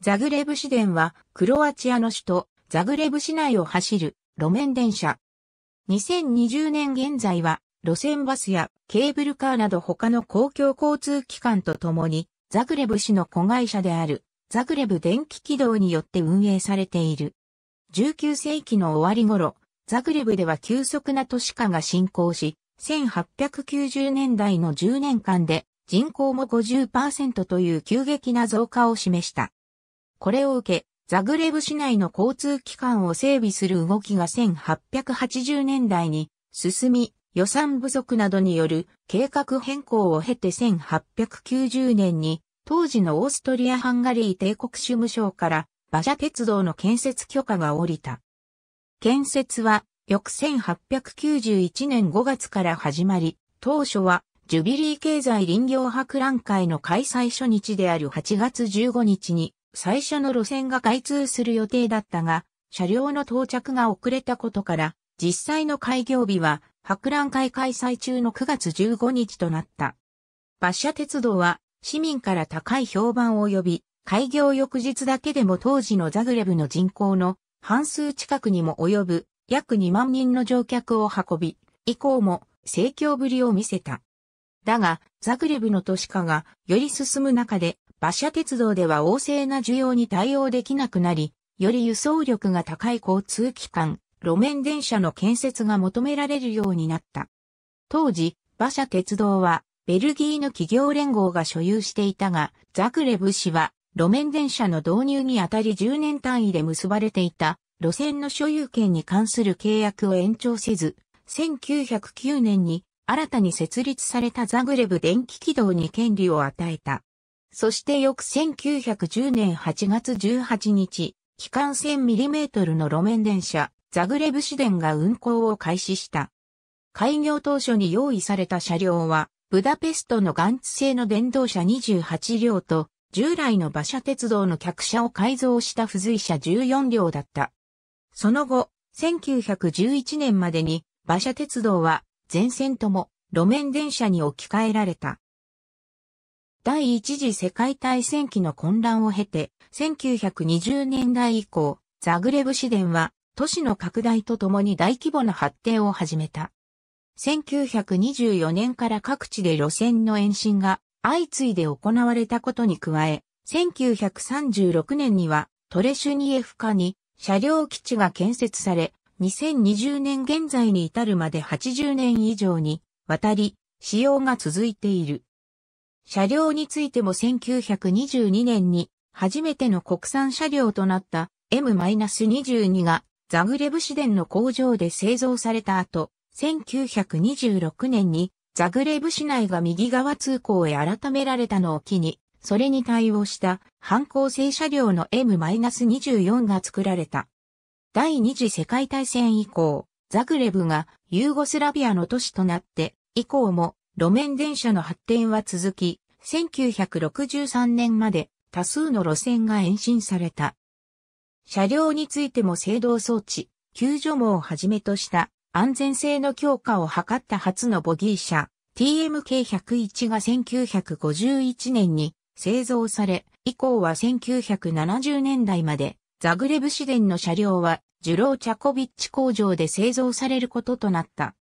ザグレブ市電は、クロアチアの首都、ザグレブ市内を走る路面電車。2020年現在は、路線バスやケーブルカーなど他の公共交通機関とともに、ザグレブ市の子会社である、ザグレブ電気軌道によって運営されている。19世紀の終わり頃、ザグレブでは急速な都市化が進行し、1890年代の10年間で人口も50%という急激な増加を示した。これを受け、ザグレブ市内の交通機関を整備する動きが1880年代に進み、予算不足などによる計画変更を経て1890年に当時のオーストリア・ハンガリー帝国主務省から馬車鉄道の建設許可が下りた。建設は翌1891年5月から始まり、当初はジュビリー経済林業博覧会の開催初日である8月15日に最初の路線が開通する予定だったが、車両の到着が遅れたことから、実際の開業日は博覧会開催中の9月15日となった。馬車鉄道は市民から高い評判を呼び、開業翌日だけでも当時のザグレブの人口の半数近くにも及ぶ約2万人の乗客を運び、以降も盛況ぶりを見せた。だが、ザグレブの都市化がより進む中で馬車鉄道では旺盛な需要に対応できなくなり、より輸送力が高い交通機関、路面電車の建設が求められるようになった。当時、馬車鉄道はベルギーの企業連合が所有していたが、ザグレブ氏は路面電車の導入にあたり10年単位で結ばれていた路線の所有権に関する契約を延長せず、1909年に新たに設立されたザグレブ電気軌道に権利を与えた。そして翌1910年8月18日、機関1 0 0 0トルの路面電車、ザグレブ市電が運行を開始した。開業当初に用意された車両は、ブダペストのガンツ製の電動車28両と、従来の馬車鉄道の客車を改造した付随車14両だった。その後、1911年までに馬車鉄道は全線とも路面電車に置き換えられた。第一次世界大戦期の混乱を経て、1920年代以降、ザグレブ市電は都市の拡大とともに大規模な発展を始めた。1924年から各地で路線の延伸が相次いで行われたことに加え、1936年にはトレシュニエフカに車両基地が建設され、2020年現在に至るまで80年以上にわたり使用が続いている。車両についても1922年に初めての国産車両となった M-22 がザグレブ市電の工場で製造された後、1926年にザグレブ市内が右側通行へ改められたのを機に、それに対応した反抗性車両の M-24 が作られた。第二次世界大戦以降、ザグレブがユーゴスラビアの都市となって、以降も路面電車の発展は続き、1963年まで多数の路線が延伸された。車両についても制動装置、救助網をはじめとした安全性の強化を図った初のボギー車 TMK101 が1951年に製造され、以降は1970年代までザグレブ市電の車両はジュローチャコビッチ工場で製造されることとなった。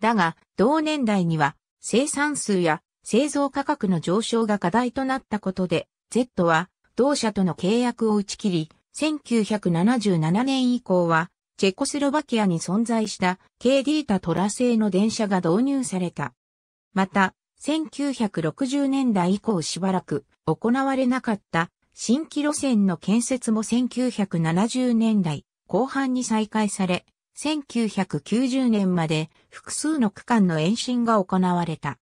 だが、同年代には生産数や製造価格の上昇が課題となったことで、Z は同社との契約を打ち切り、1977年以降は、チェコスロバキアに存在した KD タトラ製の電車が導入された。また、1960年代以降しばらく行われなかった新規路線の建設も1970年代後半に再開され、1990年まで複数の区間の延伸が行われた。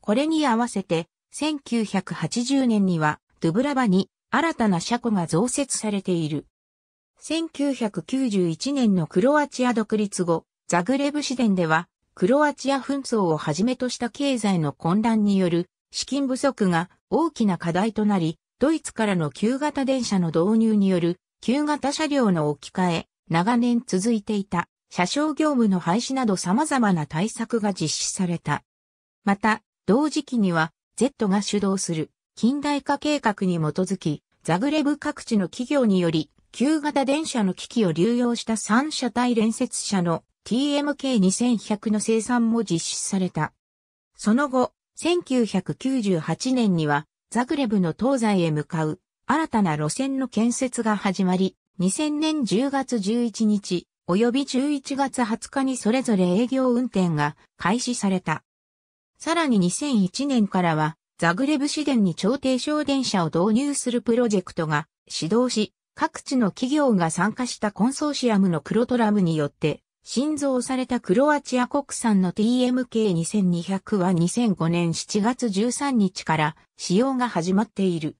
これに合わせて、1980年には、ドゥブラバに新たな車庫が増設されている。1991年のクロアチア独立後、ザグレブ市電では、クロアチア紛争をはじめとした経済の混乱による資金不足が大きな課題となり、ドイツからの旧型電車の導入による旧型車両の置き換え、長年続いていた。車掌業務の廃止など様々な対策が実施された。また、同時期には Z が主導する近代化計画に基づき、ザグレブ各地の企業により、旧型電車の機器を流用した三車体連接車の TMK2100 の生産も実施された。その後、1998年には、ザグレブの東西へ向かう新たな路線の建設が始まり、2000年10月11日、及び11月20日にそれぞれ営業運転が開始された。さらに2001年からは、ザグレブ市電に超低床電車を導入するプロジェクトが始動し、各地の企業が参加したコンソーシアムのクロトラムによって、新造されたクロアチア国産の TMK2200 は2005年7月13日から使用が始まっている。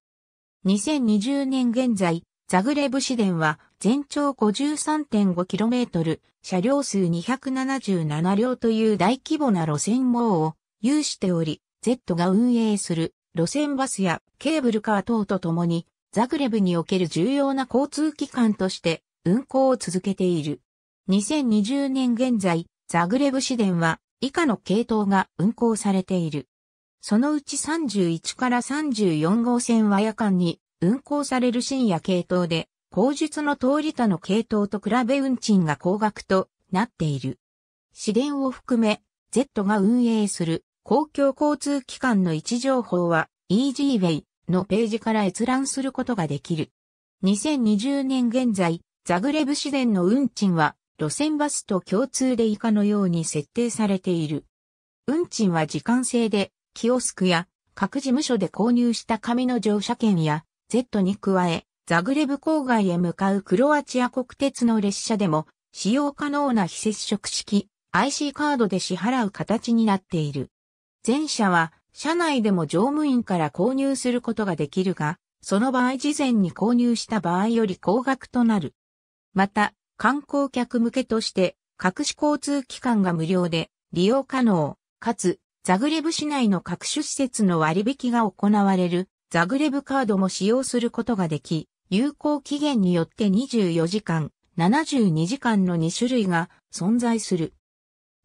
2020年現在、ザグレブ市電は全長 53.5km、車両数277両という大規模な路線網を有しており、Z が運営する路線バスやケーブルカー等とともに、ザグレブにおける重要な交通機関として運行を続けている。2020年現在、ザグレブ市電は以下の系統が運行されている。そのうち31から34号線は夜間に運行される深夜系統で、口述の通り他の系統と比べ運賃が高額となっている。市電を含め、Z が運営する公共交通機関の位置情報は EasyWay のページから閲覧することができる。2020年現在、ザグレブ市電の運賃は路線バスと共通で以下のように設定されている。運賃は時間制で、キオスクや各事務所で購入した紙の乗車券や Z に加え、ザグレブ郊外へ向かうクロアチア国鉄の列車でも使用可能な非接触式 IC カードで支払う形になっている。前者は車内でも乗務員から購入することができるが、その場合事前に購入した場合より高額となる。また、観光客向けとして各種交通機関が無料で利用可能、かつザグレブ市内の各種施設の割引が行われるザグレブカードも使用することができ、有効期限によって24時間、72時間の2種類が存在する。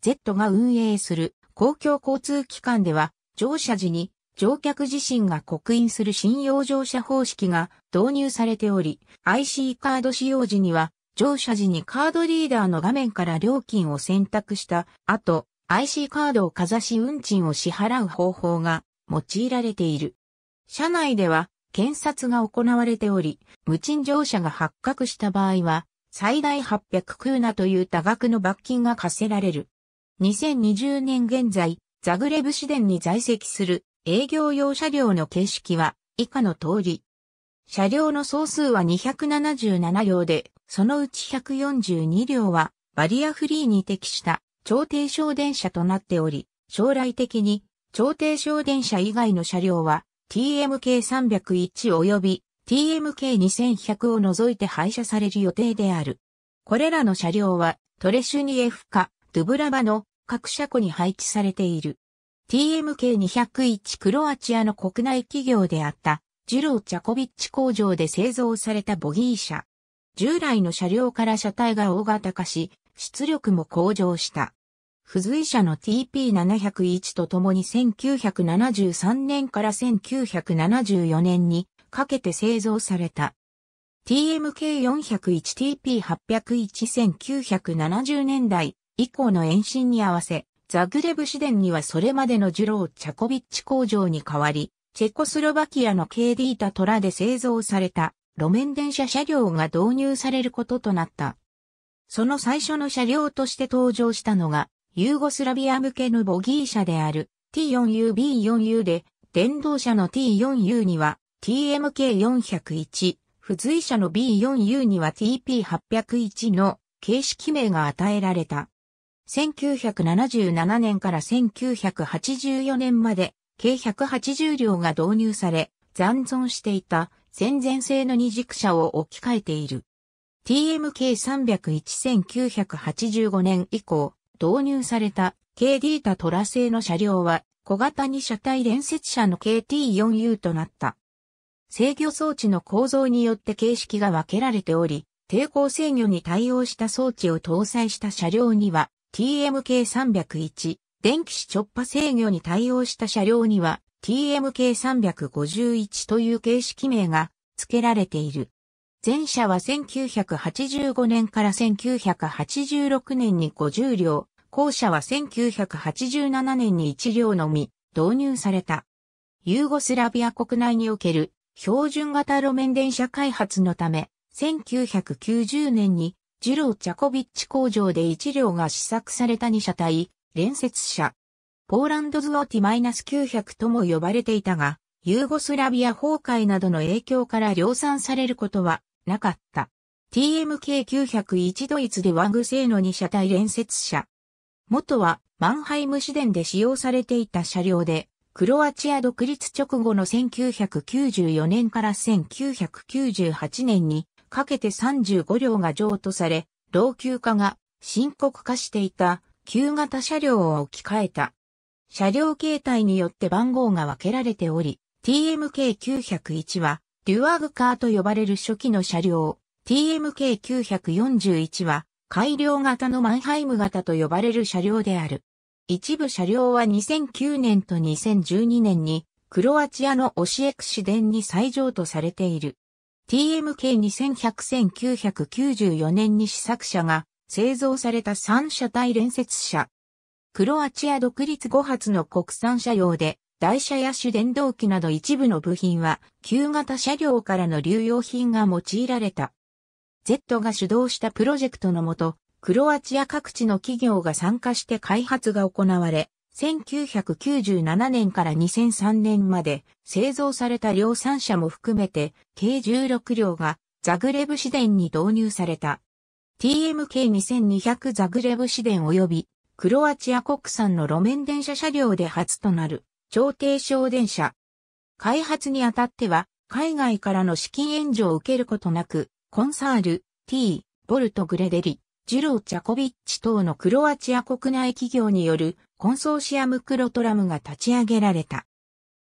Z が運営する公共交通機関では、乗車時に乗客自身が刻印する信用乗車方式が導入されており、IC カード使用時には、乗車時にカードリーダーの画面から料金を選択した後、IC カードをかざし運賃を支払う方法が用いられている。社内では検察が行われており、無賃乗車が発覚した場合は、最大800クーナという多額の罰金が課せられる。2020年現在、ザグレブ市電に在籍する営業用車両の形式は以下の通り。車両の総数は277両で、そのうち142両はバリアフリーに適した超低省電車となっており、将来的に超低省電車以外の車両は TMK301 及び TMK2100 を除いて廃車される予定である。これらの車両はトレシュニエフカ、ドゥブラバの各車庫に配置されている。TMK201 クロアチアの国内企業であったジュロー・チャコビッチ工場で製造されたボギー車。従来の車両から車体が大型化し、出力も向上した。付随者の TP701 と共に1973年から1974年にかけて製造された。TMK401TP8011970 年代以降の延伸に合わせ、ザグレブ市電にはそれまでのジュロー・チャコビッチ工場に代わり、チェコスロバキアの KD タトラで製造された路面電車車両が導入されることとなった。その最初の車両として登場したのが、ユーゴスラビア向けのボギー車である T4U、B4U で、電動車の T4U には TMK401、付随車の B4U には TP801 の形式名が与えられた。1977年から1984年まで、計180両が導入され、残存していた戦前製の二軸車を置き換えている。TMK301-1985 年以降、導入された KD タトラ製の車両は小型に車体連接車の KT4U となった。制御装置の構造によって形式が分けられており、抵抗制御に対応した装置を搭載した車両には TMK301、電気子直波制御に対応した車両には TMK351 という形式名が付けられている。前者は1985年から1986年に50両、後者は1987年に1両のみ導入された。ユーゴスラビア国内における標準型路面電車開発のため、1990年にジュロー・チャコビッチ工場で1両が試作された2車体、連接車。ポーランドズオーティ -900 とも呼ばれていたが、ユーゴスラビア崩壊などの影響から量産されることはなかった。TMK901 ドイツでワング製の2車体連接車。元はマンハイム市電で使用されていた車両で、クロアチア独立直後の1994年から1998年にかけて35両が譲渡され、老朽化が深刻化していた旧型車両を置き換えた。車両形態によって番号が分けられており、TMK901 はデュアグカーと呼ばれる初期の車両、TMK941 は、改良型のマンハイム型と呼ばれる車両である。一部車両は2009年と2012年に、クロアチアのオシエクシデンに再譲とされている。TMK2100-1994 年に試作車が製造された3車体連接車。クロアチア独立後発の国産車両で、台車や主電動機など一部の部品は、旧型車両からの流用品が用いられた。Z が主導したプロジェクトのもと、クロアチア各地の企業が参加して開発が行われ、1997年から2003年まで製造された量産車も含めて計16両がザグレブ市電に導入された。TMK2200 ザグレブ市電及びクロアチア国産の路面電車車両で初となる朝廷省電車。開発にあたっては、海外からの資金援助を受けることなく、コンサール、T、ボルト・グレデリ、ジュロ・チャコビッチ等のクロアチア国内企業によるコンソーシアムクロトラムが立ち上げられた。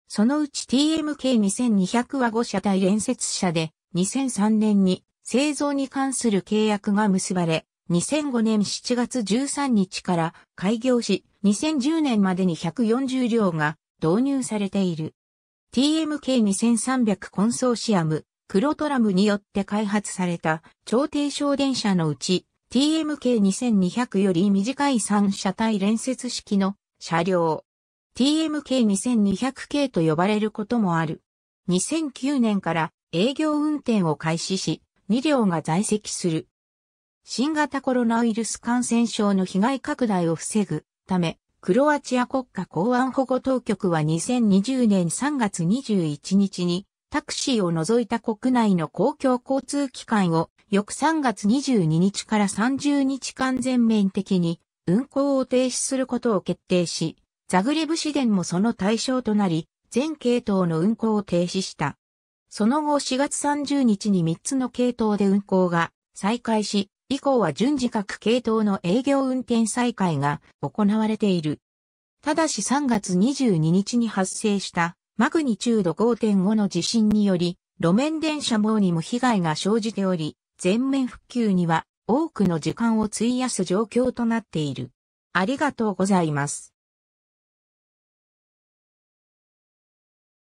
そのうち TMK2200 は5社対連接車で、2003年に製造に関する契約が結ばれ、2005年7月13日から開業し、2010年までに140両が導入されている。TMK2300 コンソーシアム、クロトラムによって開発された超低省電車のうち TMK2200 より短い3車体連接式の車両。TMK2200 系と呼ばれることもある。2009年から営業運転を開始し、2両が在籍する。新型コロナウイルス感染症の被害拡大を防ぐため、クロアチア国家公安保護当局は2020年3月21日にタクシーを除いた国内の公共交通機関を翌3月22日から30日間全面的に運行を停止することを決定し、ザグレブ市電もその対象となり、全系統の運行を停止した。その後4月30日に3つの系統で運行が再開し、以降は順次各系統の営業運転再開が行われている。ただし3月22日に発生したマグニチュード5.5の地震により、路面電車網にも被害が生じており、全面復旧には多くの時間を費やす状況となっている。ありがとうございます。